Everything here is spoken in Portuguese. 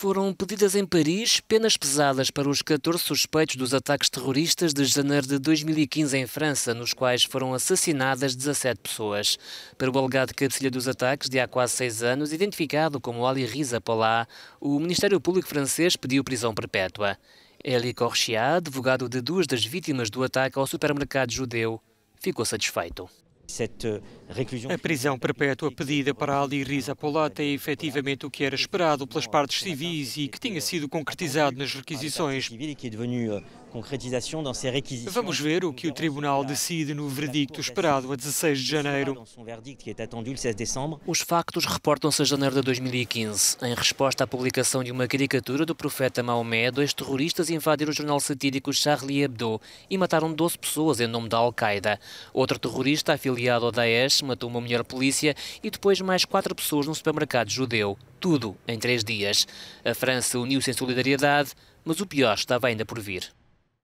Foram pedidas em Paris penas pesadas para os 14 suspeitos dos ataques terroristas de janeiro de 2015 em França, nos quais foram assassinadas 17 pessoas. Para o alegado cabecilha dos ataques, de há quase seis anos, identificado como Ali Riza Polá, o Ministério Público francês pediu prisão perpétua. Eli Corchia, advogado de duas das vítimas do ataque ao supermercado judeu, ficou satisfeito. Eh, a prisão perpétua pedida para Ali Riza Polata é efetivamente o que era esperado pelas partes civis e que tinha sido concretizado nas requisições. É é eh, Vamos ver o que o tribunal decide no verdicto esperado a 16 de janeiro. Os factos reportam-se a janeiro de 2015. Em resposta à publicação de uma caricatura do profeta Maomé, dois terroristas invadiram o jornal satírico Charlie Hebdo e mataram 12 pessoas em nome da Al-Qaeda. Outro terrorista afiliado aliado ao Daesh, matou uma mulher polícia e depois mais quatro pessoas num supermercado judeu. Tudo em três dias. A França uniu-se em solidariedade, mas o pior estava ainda por vir.